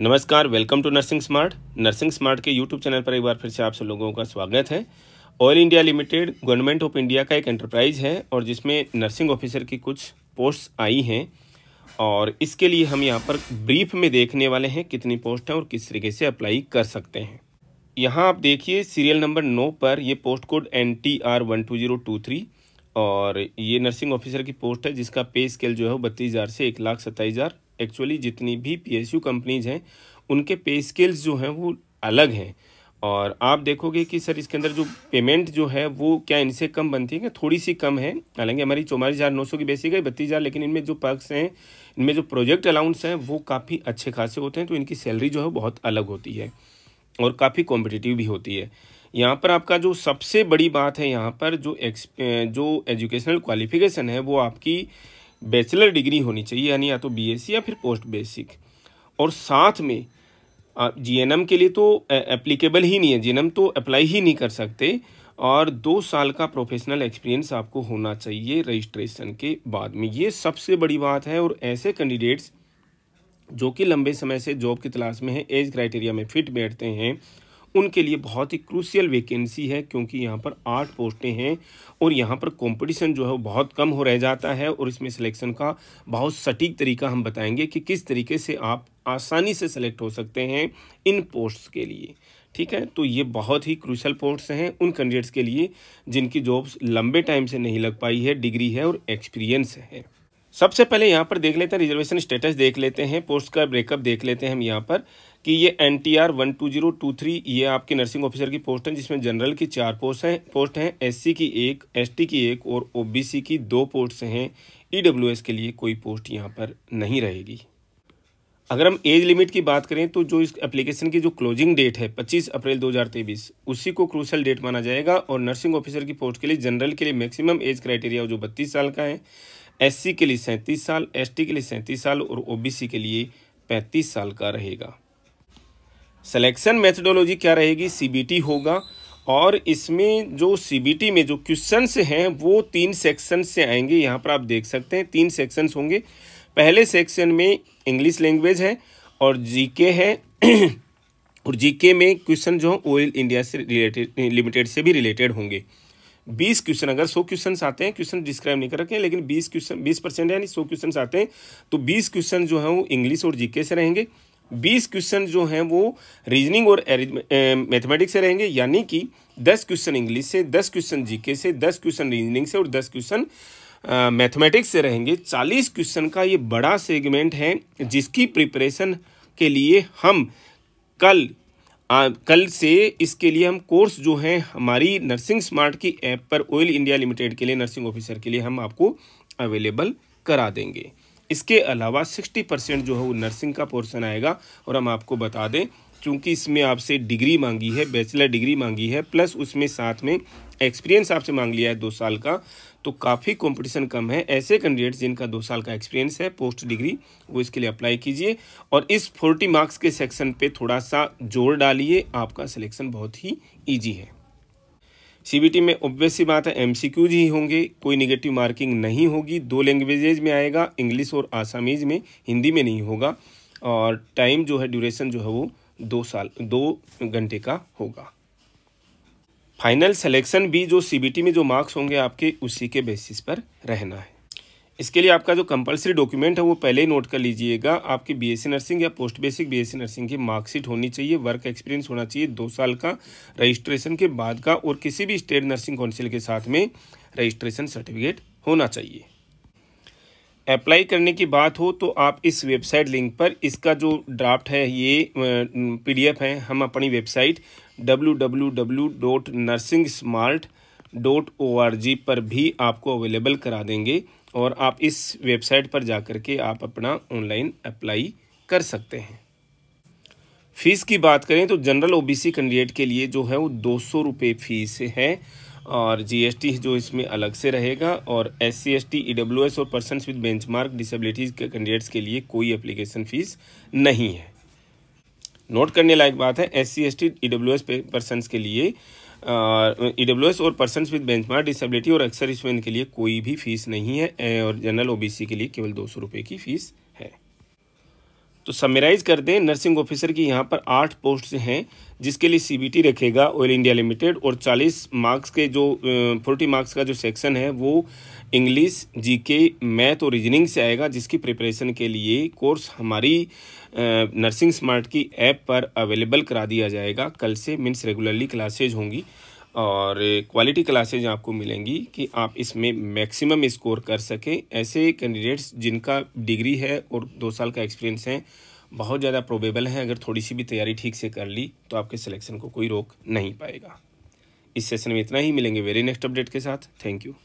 नमस्कार welcome to nursing smart nursing smart के YouTube channel पर एक बार फिर से आप सब लोगों का स्वागत है Oil India Limited government of India का एक एंटरप्राइज है और जिसमें नर्सिंग ऑफिसर की कुछ पोस्ट आई हैं और इसके लिए हम यहाँ पर ब्रीफ में देखने वाले हैं कितनी पोस्ट हैं और किस तरीके से अप्लाई कर सकते हैं यहाँ आप देखिए सीरियल नंबर नौ पर ये post code N T R one two zero two three और ये नर्सिंग ऑफिसर की पोस्ट है जिसका पे स्केल जो है बत्तीस हज़ार से एक लाख सत्ताईस हज़ार एक्चुअली जितनी भी पीएसयू कंपनीज हैं उनके पे स्केल्स जो हैं वो अलग हैं और आप देखोगे कि सर इसके अंदर जो पेमेंट जो है वो क्या इनसे कम बनती है क्या थोड़ी सी कम है हालांकि हमारी चौवालीस हज़ार नौ सौ की बेसिक है बत्तीस हज़ार लेकिन इनमें जो पर्क्स हैं इनमें जो प्रोजेक्ट अलाउंस हैं वो काफ़ी अच्छे खासे होते हैं तो इनकी सैलरी जो है बहुत अलग होती है और काफ़ी कॉम्पिटिटिव भी होती है यहाँ पर आपका जो सबसे बड़ी बात है यहाँ पर जो एक्स जो एजुकेशनल क्वालिफिकेशन है वो आपकी बैचलर डिग्री होनी चाहिए यानी या तो बी या फिर पोस्ट बेसिक और साथ में आप जी के लिए तो एप्लीकेबल ही नहीं है जी तो अप्लाई ही नहीं कर सकते और दो साल का प्रोफेशनल एक्सपीरियंस आपको होना चाहिए रजिस्ट्रेशन के बाद में ये सबसे बड़ी बात है और ऐसे कैंडिडेट्स जो कि लंबे समय से जॉब की तलाश में हैं एज क्राइटेरिया में फिट बैठते हैं उनके लिए बहुत ही क्रूसियल वैकेंसी है क्योंकि यहाँ पर आठ पोस्टें हैं और यहाँ पर कंपटीशन जो है वो बहुत कम हो रह जाता है और इसमें सिलेक्शन का बहुत सटीक तरीका हम बताएंगे कि किस तरीके से आप आसानी से सेलेक्ट हो सकते हैं इन पोस्ट्स के लिए ठीक है तो ये बहुत ही क्रूशल पोस्ट्स हैं उन कैंडिडेट्स के लिए जिनकी जॉब्स लंबे टाइम से नहीं लग पाई है डिग्री है और एक्सपीरियंस है सबसे पहले यहाँ पर देख लेते हैं रिजर्वेशन स्टेटस देख लेते हैं पोस्ट का ब्रेकअप देख लेते हैं हम यहाँ पर कि ये N T R one two zero two three ये आपके नर्सिंग ऑफिसर की पोस्ट है जिसमें जनरल की चार पोस्ट हैं पोस्ट हैं एससी की एक एसटी की एक और ओबीसी की दो पोस्ट हैं ईडब्ल्यूएस e के लिए कोई पोस्ट यहाँ पर नहीं रहेगी अगर हम एज लिमिट की बात करें तो जो इस एप्लीकेशन की जो क्लोजिंग डेट है 25 अप्रैल 2023 उसी को क्रूशल डेट माना जाएगा और नर्सिंग ऑफिसर की पोस्ट के लिए जनरल के लिए मैक्सिमम एज क्राइटेरिया जो बत्तीस साल का है एस के लिए सैंतीस साल एस के लिए सैंतीस साल और ओ के लिए पैंतीस साल का रहेगा सिलेक्शन मेथडोलॉजी क्या रहेगी सी होगा और इसमें जो सी में जो क्वेश्चंस हैं वो तीन सेक्शन से आएंगे यहाँ पर आप देख सकते हैं तीन सेक्शंस होंगे पहले सेक्शन में इंग्लिश लैंग्वेज है और जीके है और जीके में क्वेश्चन जो ऑयल इंडिया से रिलेटेड लिमिटेड से भी रिलेटेड होंगे बीस क्वेश्चन अगर सौ क्वेश्चन आते हैं क्वेश्चन डिस्क्राइब नहीं कर रखे लेकिन बीस क्वेश्चन बीस परसेंट यानी सौ क्वेश्चन आते हैं तो बीस क्वेश्चन जो है वो इंग्लिश और जीके से रहेंगे बीस क्वेश्चन जो हैं वो रीजनिंग और मैथमेटिक्स से रहेंगे यानी कि दस क्वेश्चन इंग्लिश से दस क्वेश्चन जीके से दस क्वेश्चन रीजनिंग से और दस क्वेश्चन मैथमेटिक्स से रहेंगे चालीस क्वेश्चन का ये बड़ा सेगमेंट है जिसकी प्रिपरेशन के लिए हम कल आ, कल से इसके लिए हम कोर्स जो है हमारी नर्सिंग स्मार्ट की ऐप पर ऑयल इंडिया लिमिटेड के लिए नर्सिंग ऑफिसर के लिए हम आपको अवेलेबल करा देंगे इसके अलावा सिक्सटी परसेंट जो है वो नर्सिंग का पोर्सन आएगा और हम आपको बता दें क्योंकि इसमें आपसे डिग्री मांगी है बैचलर डिग्री मांगी है प्लस उसमें साथ में एक्सपीरियंस आपसे मांग लिया है दो साल का तो काफ़ी कंपटीशन कम है ऐसे कैंडिडेट्स जिनका दो साल का एक्सपीरियंस है पोस्ट डिग्री वो इसके लिए अप्लाई कीजिए और इस फोर्टी मार्क्स के सेक्शन पे थोड़ा सा जोर डालिए आपका सिलेक्शन बहुत ही ईजी है सी में ऑब्वियस सी बात है एमसीक्यूज ही होंगे कोई निगेटिव मार्किंग नहीं होगी दो लैंग्वेजेज में आएगा इंग्लिश और आसामीज में हिंदी में नहीं होगा और टाइम जो है ड्यूरेशन जो है वो दो साल दो घंटे का होगा फाइनल सिलेक्शन भी जो सी में जो मार्क्स होंगे आपके उसी के बेसिस पर रहना है इसके लिए आपका जो कंपलसरी डॉक्यूमेंट है वो पहले ही नोट कर लीजिएगा आपकी बीएससी नर्सिंग या पोस्ट बेसिक बीएससी नर्सिंग की मार्कशीट होनी चाहिए वर्क एक्सपीरियंस होना चाहिए दो साल का रजिस्ट्रेशन के बाद का और किसी भी स्टेट नर्सिंग काउंसिल के साथ में रजिस्ट्रेशन सर्टिफिकेट होना चाहिए अप्लाई करने की बात हो तो आप इस वेबसाइट लिंक पर इसका जो ड्राफ्ट है ये पी है हम अपनी website W W W dot nursing smart dot O R G पर भी आपको अवेलेबल करा देंगे और आप इस वेबसाइट पर जा कर के आप अपना ऑनलाइन अप्लाई कर सकते हैं फ़ीस की बात करें तो जनरल ओबीसी कैंडिडेट के लिए जो है वो दो सौ रुपये फ़ीस है और जीएसटी जो इसमें अलग से रहेगा और S C S T E W S और पर्सन विद बेंचमार्क डिसेबिलिटीज़ के कैंडिडेट्स के लिए कोई एप्लीकेशन फ़ीस नहीं है नोट करने लायक बात है S C S T E W S person के लिए ई डब्ल्यू एस और person with benchmark disability और अक्सर इसमें के लिए कोई भी फीस नहीं है और जनरल ओ बी सी के लिए केवल दो सौ रुपये की फीस तो समराइज कर दें नर्सिंग ऑफिसर की यहाँ पर आठ पोस्ट हैं जिसके लिए सीबीटी रखेगा ऑयल इंडिया लिमिटेड और 40 मार्क्स के जो फोर्टी मार्क्स का जो सेक्शन है वो इंग्लिश जीके मैथ और रीजनिंग से आएगा जिसकी प्रिपरेशन के लिए कोर्स हमारी नर्सिंग स्मार्ट की ऐप पर अवेलेबल करा दिया जाएगा कल से मीन्स रेगुलरली क्लासेज होंगी और क्वालिटी क्लासेज आपको मिलेंगी कि आप इसमें मैक्सिमम स्कोर कर सकें ऐसे कैंडिडेट्स जिनका डिग्री है और दो साल का एक्सपीरियंस है बहुत ज़्यादा प्रोबेबल है अगर थोड़ी सी भी तैयारी ठीक से कर ली तो आपके सिलेक्शन को कोई रोक नहीं पाएगा इस सेशन में इतना ही मिलेंगे वेरी नेक्स्ट अपडेट के साथ थैंक यू